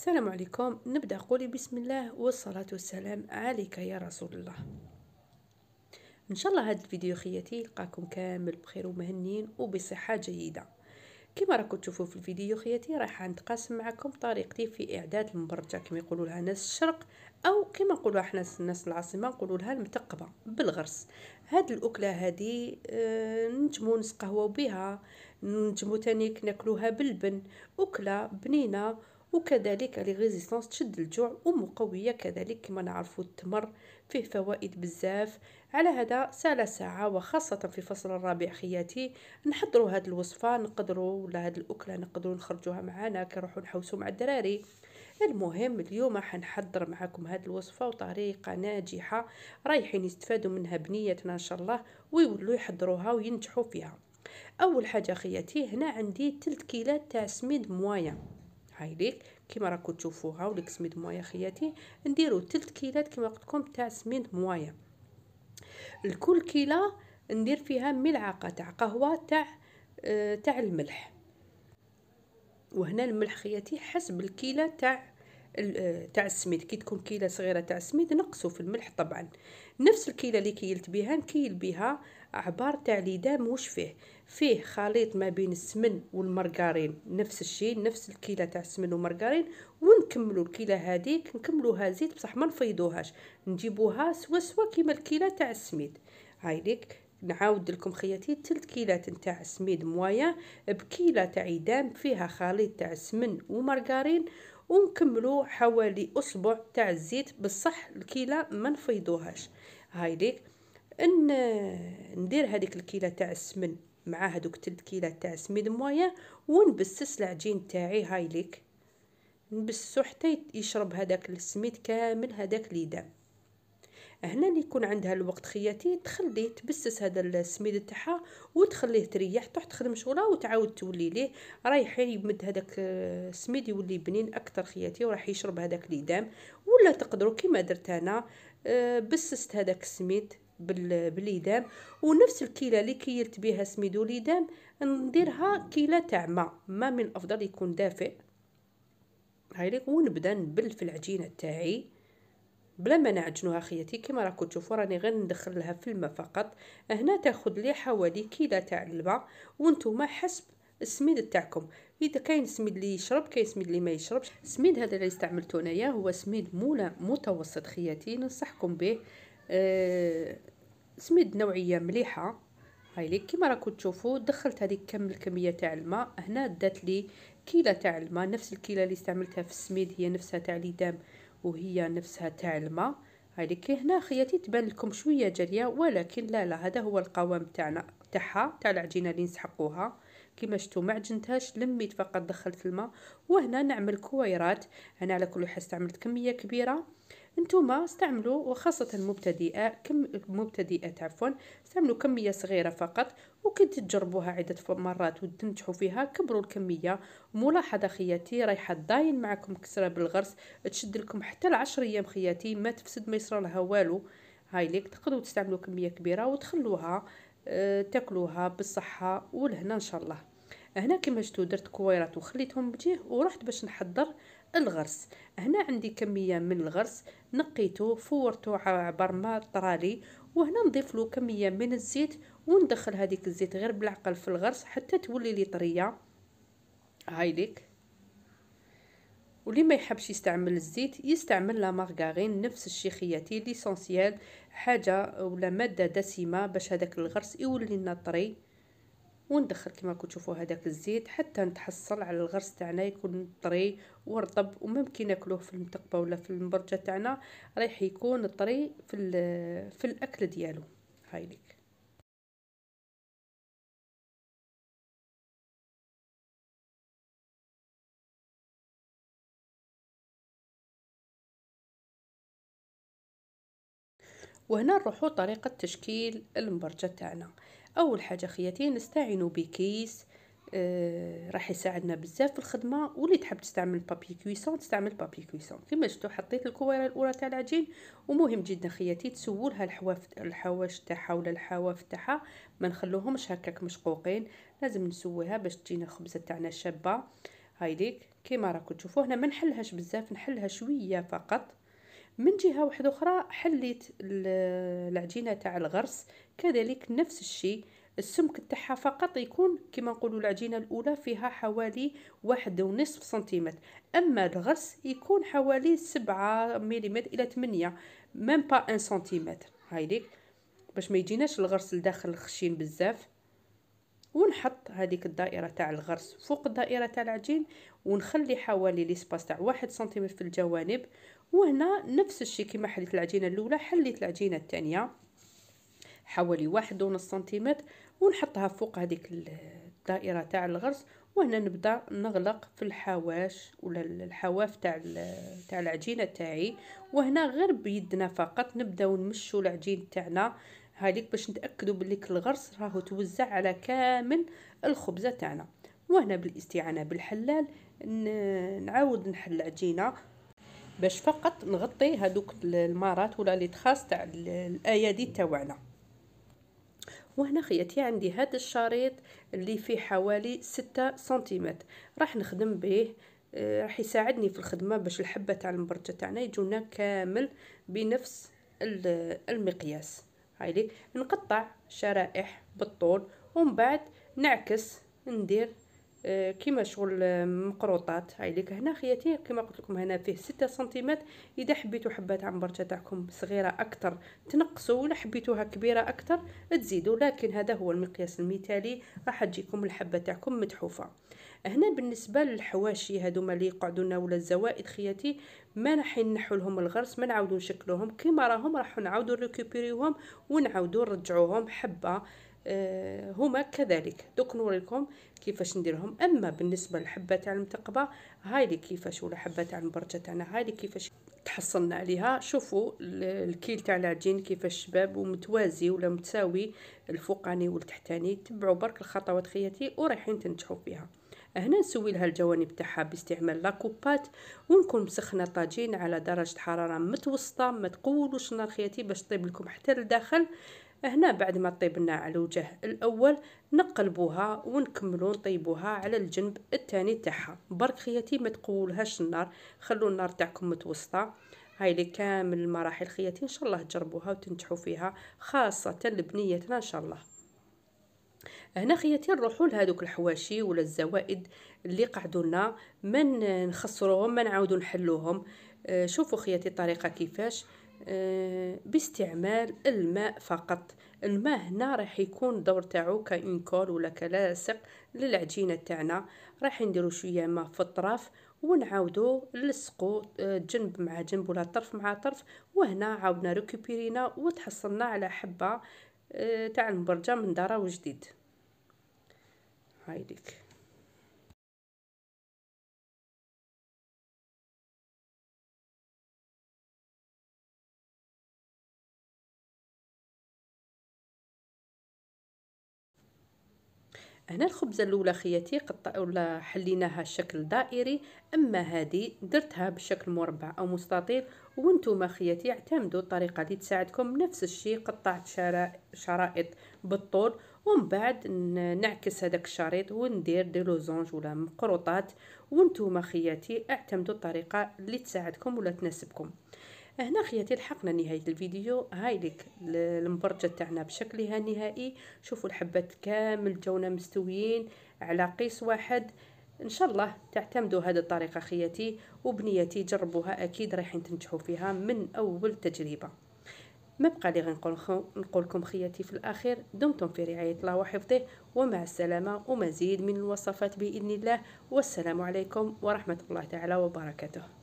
السلام عليكم نبدأ قولي بسم الله والصلاة والسلام عليك يا رسول الله إن شاء الله هاد الفيديو خياتي يلقاكم كامل بخير ومهنين وبصحة جيدة كما راكم تشوفوا في الفيديو خياتي راح نتقاسم معكم طريقتي في إعداد المبرجة كما يقولوا لها ناس الشرق أو كما نقولوا احنا ناس العاصمة نقولوا لها المتقبة بالغرس هاد الأكلة هادي آه، نجمو نسقهوا بها نجمو تانيك ناكلوها باللبن أكلة بنينة وكذلك لي غيزيستونس تشد الجوع ومقويه كذلك كما نعرفوا التمر فيه فوائد بزاف على هذا سالا ساعة وخاصة في فصل الربيع خياتي نحضروا هاد الوصفة نقدروا ولا هاد الأكلة نقدروا نخرجوها معانا كنروحوا نحوسوا مع الدراري المهم اليوم حنحضر معكم هاد الوصفة وطريقة ناجحة رايحين يستفادوا منها بنيتنا إن شاء الله ويولوا يحضروها وينجحوا فيها أول حاجة خياتي هنا عندي تلت كيلات تاع سميد موايا هايليك كيما راكم تشوفوها وديك سميد موايا خياتي نديرو تلت كيلات كيما قلت لكم تاع سميد موايا الكل كيله ندير فيها ملعقه تاع قهوه تاع آه تاع الملح وهنا الملح خياتي حسب الكيله تاع تاع السميد كي تكون كيله صغيره تاع السميد نقصوا في الملح طبعا نفس الكيله اللي كيلت بها نكيل بها عبار تاع ليدام واش فيه فيه خليط ما بين السمن والمرغرين نفس الشيء نفس الكيله تاع السمن والمرغرين ونكملوا الكيله هذيك نكملوها زيت بصح ما نفيضوهاش نجيبوها سوا سوا كيما الكيله تاع السميد هاي ليك نعاود لكم خياتي تلت كيلات نتاع سميد موايا بكيله تاع عيدام فيها خليط تاع سمن ومرغرين ونكملوا حوالي اسبوع تاع الزيت بصح الكيله ما نفيضوهاش هاي ليك ان ندير هذيك الكيله تاع السمن مع هذوك تلت كيله تاع سميد مويا ونبسس العجين تاعي هايليك نبسو حتى يشرب هذاك السميد كامل هذاك ليدام هنا اللي يكون عندها الوقت خياتي تخليه تبسس هذا السميد تاعها وتخليه تريح تحت تخدم شغلها وتعاود تولي ليه رايح يمد هذاك السميد يولي بنين اكثر خياتي وراح يشرب هذاك ليدام ولا تقدروا كيما درت انا آه، بسست هذاك السميد بالايدام ونفس الكيله اللي كيلت بها سميدو ليدام نديرها كيله تاع ما ما من الافضل يكون دافئ هايليك ونبدا نبل في العجينه تاعي بلا ما نعجنوها خياتي كما راكم تشوفوا راني غير ندخل لها في الماء فقط هنا تاخذ لي حوالي كيله تاع الماء وانتم حسب السميد تاعكم اذا كاين سميد اللي يشرب كاين سميد اللي ما يشربش السميد هذا اللي استعملته انايا هو سميد مولا متوسط خياتي ننصحكم به آه، سميد نوعيه مليحه هاي لي كيما راكم تشوفوا دخلت هذيك كامل الكميه تاع الماء هنا دات لي كيله تاع الماء نفس الكيله اللي استعملتها في السميد هي نفسها تاع ليدام وهي نفسها تاع الماء هاي لي هنا خياتي تبان لكم شويه جريه ولكن لا لا هذا هو القوام تاعنا تاعها تاع العجينه اللي نسحقوها كيما شفتوا ما عجنتهاش لميت فقط دخلت الماء وهنا نعمل كويرات انا على كل حال استعملت كميه كبيره انتوما استعملوا وخاصة المبتدئة كم المبتدئات عفوا استعملوا كمية صغيرة فقط وكنت تجربوها عدة مرات وتنجحوا فيها كبروا الكمية ملاحظة خياتي رايحة داين معكم كسرة بالغرس تشد لكم حتى العشر أيام خياتي ما تفسد ما يصرى لها والو هاي ليك تقدروا تستعملوا كمية كبيرة وتخلوها أه تاكلوها بالصحة ولهنا إن شاء الله هنا كما شفتوا درت كويرات وخليتهم بجيه ورحت باش نحضر الغرس هنا عندي كمية من الغرس نقيته فورته عبر ما طرالي وهنا نضيف له كمية من الزيت وندخل هذيك الزيت غير بالعقل في الغرس حتى تولي لي طرية هاي ليك واللي ما يحبش يستعمل الزيت يستعمل لا مارغارين نفس الشيخياتي ليسونسيال حاجه ولا ماده دسمه باش هذاك الغرس يولي لنا طري وندخل كما كتشوفوا هذاك الزيت حتى نتحصل على الغرس تاعنا يكون طري ورطب وممكن ناكلوه في المتقبه ولا في المبرجه تاعنا رايح يكون طري في في الاكل ديالو هايليك وهنا نروحو طريقة تشكيل المبرجة تاعنا اول حاجه خياتي نستعينوا بكيس آه راح يساعدنا بزاف في الخدمه واللي تحب تستعمل بابي كويسون تستعمل بابي كويسون كما شفتوا حطيت الكويره الاولى تاع العجين ومهم جدا خياتي تسولها الحواف الحواش تاعها ولا الحواف تاعها ما نخلوهمش هكاك مشقوقين لازم نسويها باش تجينا الخبزه تاعنا شابه هايديك كيما راكم تشوفوا هنا ما نحلهاش بزاف نحلها شويه فقط من جهه واحده اخرى حليت العجينه تاع الغرس كذلك نفس الشيء السمك تاعها فقط يكون كما نقولوا العجينه الاولى فيها حوالي واحد ونصف سنتيمتر اما الغرس يكون حوالي سبعة ملم الى 8 ميم با ان سنتيمتر هايليك باش ما يجيناش الغرس لداخل خشين بزاف ونحط هذيك الدائره تاع الغرس فوق الدائره تاع العجين ونخلي حوالي ليسباس تاع واحد سنتيمتر في الجوانب وهنا نفس الشيء كما حليت العجينه الاولى حليت العجينه الثانيه حوالي واحد ونص سنتيمتر ونحطها فوق هذيك الدائره تاع الغرس وهنا نبدا نغلق في الحواش ولا الحواف تاع تاع العجينه تاعي وهنا غير بيدنا فقط نبداو نمشوا العجين تاعنا هذيك باش نتاكدوا بلي الغرس راهو توزع على كامل الخبزه تاعنا وهنا بالاستعانه بالحلال نعاود نحل العجينه باش فقط نغطي هذوك المارات ولا لي تخاص تاع الايادي تاعنا وهنا خياتي عندي هذا الشريط اللي فيه حوالي ستة سنتيمتر راح نخدم به آه، راح يساعدني في الخدمه باش الحبه تاع المبرجه تاعنا يجونا كامل بنفس المقياس هايلي نقطع شرائح بالطول ومن بعد نعكس ندير آه، كيما شغل مقروطات عليك هنا خياتي كيما قلت لكم هنا فيه 6 سنتيمات اذا حبيتو حبات عنبرته تاعكم صغيره اكثر تنقصوا ولا حبيتوها كبيره اكثر تزيدوا لكن هذا هو المقياس المثالي راح تجيكم الحبه تاعكم متحوفه هنا بالنسبه للحواشي هذوما اللي يقعدوا لنا ولا الزوائد خياتي ما راح نحو لهم الغرس ما نعاودوا نشكلوهم كيما راهم راح نعاودو ريكوبيريوهم ونعاودوا نرجعوهم حبه آه، هما كذلك دوك نوريكم كيفاش نديرهم اما بالنسبه للحبه تاع المثقبه هاي اللي كيفاش ولا حبه تاع المبرجه تاعنا هاي اللي كيفاش تحصلنا عليها شوفوا الكيل تاع العجين كيفاش شباب ومتوازي ولا متساوي الفوقاني والتحتاني تبعوا برك الخطوات خياتي ورايحين تنجحوا فيها هنا نسوي لها الجوانب تاعها باستعمال لاكوبات ونكون مسخنه الطاجين على درجه حراره متوسطه ما تقولوش نار خياتي باش تطيب لكم حتى لداخل هنا بعد ما طيبنا على الوجه الاول نقلبوها ونكملو نطيبوها على الجنب الثاني تاعها برك خياتي ما تقولهاش النار خلو النار تاعكم متوسطه هاي لي كامل المراحل خياتي ان شاء الله تجربوها وتنجحوا فيها خاصه لبنيتنا ان شاء الله هنا خياتي نروحوا لهذوك الحواشي ولا الزوائد اللي قعدوا لنا ما نخسروهم ما نعاودوا نحلوهم آه، شوفوا خياتي الطريقه كيفاش آه، باستعمال الماء فقط الماء هنا راح يكون دور تاعو كإنكول ولا كلاصق للعجينه تاعنا راح نديرو شويه ماء في الطرف ونعاودو نلصقو آه، جنب مع جنب ولا طرف مع طرف وهنا عاودنا ريكوبيرينا وتحصلنا على حبه آه، تاع المبرجه من درا وجديد هايديك هنا الخبزه الاولى خياتي قطع ولا حليناها شكل دائري اما هذه درتها بشكل مربع او مستطيل وانتم خياتي اعتمدوا الطريقه اللي تساعدكم نفس الشيء قطعت شرائط بالطول ومن بعد نعكس هذاك الشريط وندير دي لوزونج ولا مقروطات وانتم خياتي اعتمدوا الطريقه اللي تساعدكم ولا تناسبكم هنا خياتي لحقنا نهايه الفيديو هاي لك المبرجه تاعنا بشكلها النهائي شوفوا الحبات كامل جونا مستويين على قيس واحد ان شاء الله تعتمدوا هذه الطريقه خياتي وبنيتي جربوها اكيد رايحين تنجحوا فيها من اول تجربه ما بقى لي غنقول نقول لكم خياتي في الاخير دمتم في رعايه الله وحفظه ومع السلامه ومزيد من الوصفات باذن الله والسلام عليكم ورحمه الله تعالى وبركاته